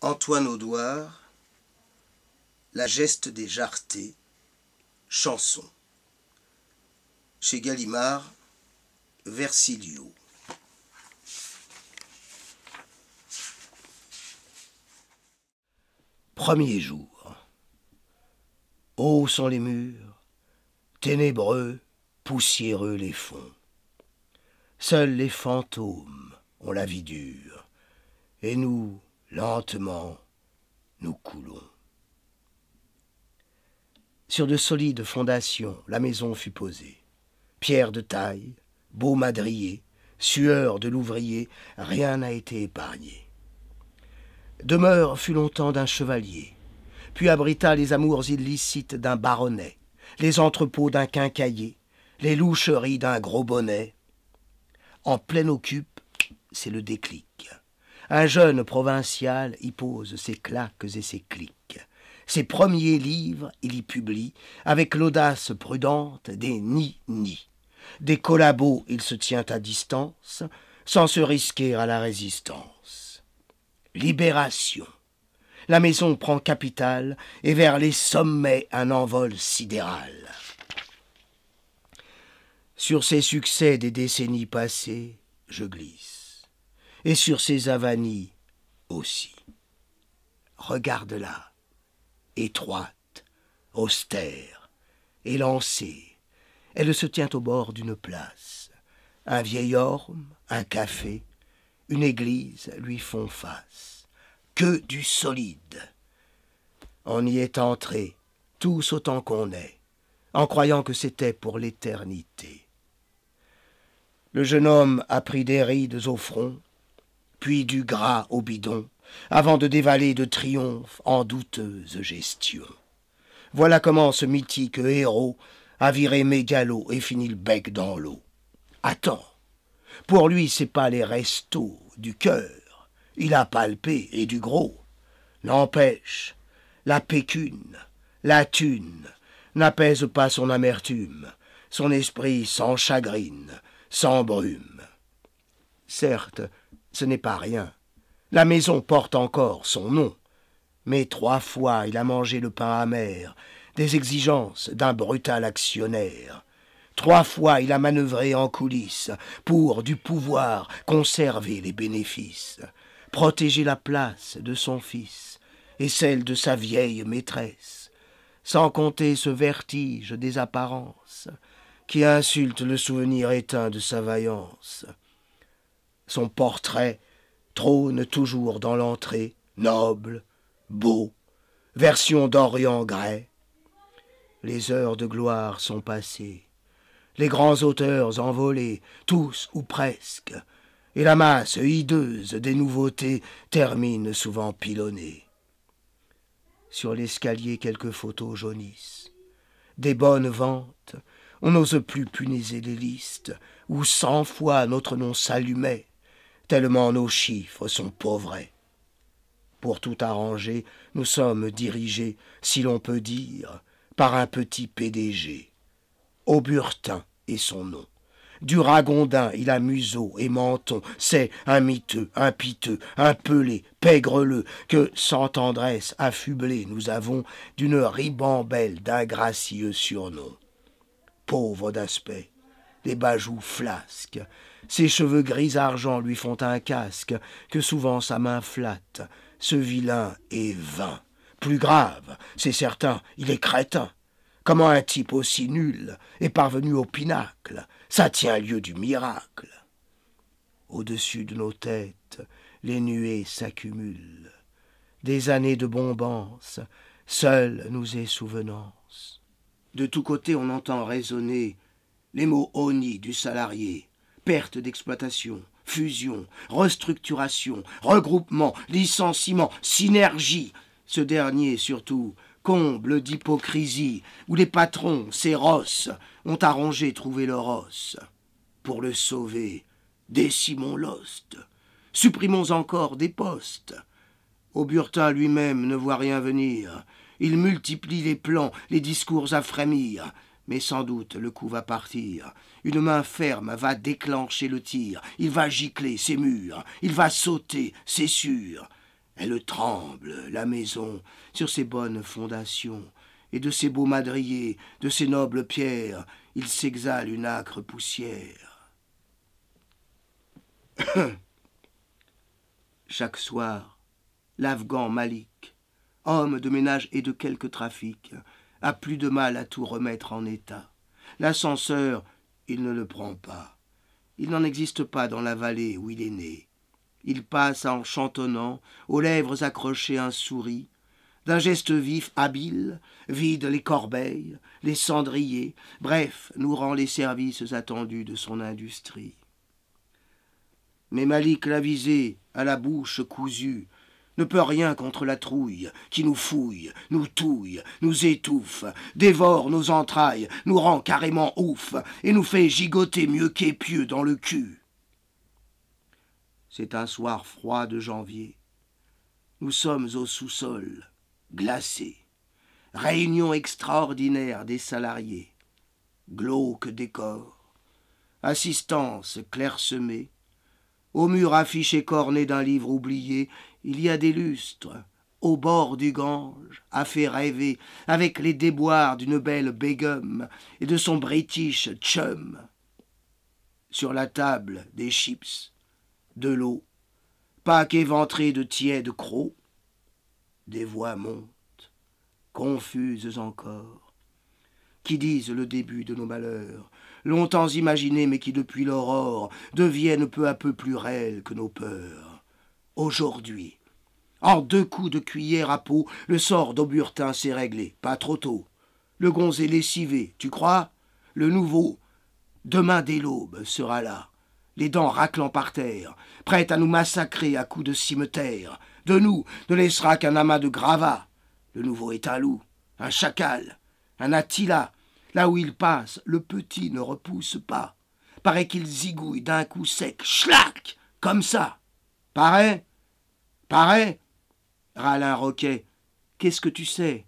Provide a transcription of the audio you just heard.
Antoine Audouard, La geste des Jartés, chanson. Chez Gallimard, Versilio. Premier jour. Hauts sont les murs, ténébreux, poussiéreux les fonds. Seuls les fantômes ont la vie dure, et nous, Lentement, nous coulons. Sur de solides fondations, la maison fut posée. Pierre de taille, beau madrier, sueur de l'ouvrier, rien n'a été épargné. Demeure fut longtemps d'un chevalier, puis abrita les amours illicites d'un baronnet, les entrepôts d'un quincailler, les loucheries d'un gros bonnet. En pleine occupe, c'est le déclic un jeune provincial y pose ses claques et ses clics. Ses premiers livres, il y publie, avec l'audace prudente des ni-ni. Des collabos, il se tient à distance, sans se risquer à la résistance. Libération. La maison prend capitale et vers les sommets un envol sidéral. Sur ces succès des décennies passées, je glisse et sur ses avanies aussi. Regarde-la, étroite, austère, élancée. Elle se tient au bord d'une place. Un vieil orme, un café, une église lui font face. Que du solide. On y est entré, tous autant qu'on est, en croyant que c'était pour l'éternité. Le jeune homme a pris des rides au front, puis du gras au bidon, avant de dévaler de triomphe en douteuse gestion. Voilà comment ce mythique héros a viré mégalo et finit le bec dans l'eau. Attends, pour lui c'est pas les restos du cœur, il a palpé et du gros. N'empêche, la pécune, la thune, n'apaise pas son amertume, son esprit sans chagrine, sans brume. Certes, ce n'est pas rien. La maison porte encore son nom. Mais trois fois il a mangé le pain amer, des exigences d'un brutal actionnaire. Trois fois il a manœuvré en coulisses pour, du pouvoir, conserver les bénéfices, protéger la place de son fils et celle de sa vieille maîtresse, sans compter ce vertige des apparences qui insulte le souvenir éteint de sa vaillance. Son portrait trône toujours dans l'entrée, noble, beau, version d'Orient grès. Les heures de gloire sont passées, les grands auteurs envolés, tous ou presque, et la masse hideuse des nouveautés termine souvent pilonnée. Sur l'escalier, quelques photos jaunissent. Des bonnes ventes, on n'ose plus puniser les listes, où cent fois notre nom s'allumait tellement nos chiffres sont pauvres. Pour tout arranger, nous sommes dirigés, si l'on peut dire, par un petit PDG. Auburtin est son nom. Du Ragondin, il a museau et menton, c'est un miteux, un piteux, un pelé, pègreleux, que, sans tendresse affublé, nous avons d'une ribambelle d'un gracieux surnom. Pauvre d'aspect, des bajoux flasques, ses cheveux gris-argent lui font un casque que souvent sa main flatte. Ce vilain est vain. Plus grave, c'est certain, il est crétin. Comment un type aussi nul est parvenu au pinacle Ça tient lieu du miracle. Au-dessus de nos têtes, les nuées s'accumulent. Des années de bombance, seules nous est souvenance. De tous côtés, on entend résonner les mots honnis du salarié, perte d'exploitation, fusion, restructuration, regroupement, licenciement, synergie. Ce dernier, surtout, comble d'hypocrisie, où les patrons, ces rosses, ont arrangé trouver leur os. Pour le sauver, décimons l'ost, supprimons encore des postes. Auburtin lui-même ne voit rien venir. Il multiplie les plans, les discours à frémir. Mais sans doute le coup va partir. Une main ferme va déclencher le tir. Il va gicler, ses murs, Il va sauter, c'est sûr. Elle tremble, la maison, sur ses bonnes fondations, et de ses beaux madriers, de ses nobles pierres, il s'exhale une âcre poussière. Chaque soir, l'Afghan Malik, homme de ménage et de quelque trafic, a plus de mal à tout remettre en état. L'ascenseur, il ne le prend pas. Il n'en existe pas dans la vallée où il est né. Il passe en chantonnant, aux lèvres accrochées un souris, d'un geste vif, habile, vide les corbeilles, les cendriers, bref, nous rend les services attendus de son industrie. Mais Malik l'avisé, à la bouche cousue, ne peut rien contre la trouille qui nous fouille, nous touille, nous étouffe, dévore nos entrailles, nous rend carrément ouf et nous fait gigoter mieux qu'épieux dans le cul. C'est un soir froid de janvier. Nous sommes au sous-sol, glacés. Réunion extraordinaire des salariés. Glauque décor. Assistance clairsemée. Au mur affiché corné d'un livre oublié il y a des lustres, au bord du Gange, à fait rêver, avec les déboires d'une belle Begum et de son British chum. Sur la table, des chips, de l'eau, pas éventré de tièdes crocs, des voix montent, confuses encore, qui disent le début de nos malheurs, longtemps imaginés mais qui depuis l'aurore deviennent peu à peu plus réels que nos peurs aujourd'hui. En deux coups de cuillère à peau, le sort d'Auburtin s'est réglé, pas trop tôt. Le est lessivé, tu crois Le nouveau, demain dès l'aube, sera là, les dents raclant par terre, prêtes à nous massacrer à coups de cimetière. De nous ne laissera qu'un amas de gravats. Le nouveau est un loup, un chacal, un Attila. Là où il passe, le petit ne repousse pas. Paraît qu'il zigouille d'un coup sec, schlac, comme ça. Paraît Pareil râla Roquet. Qu'est-ce que tu sais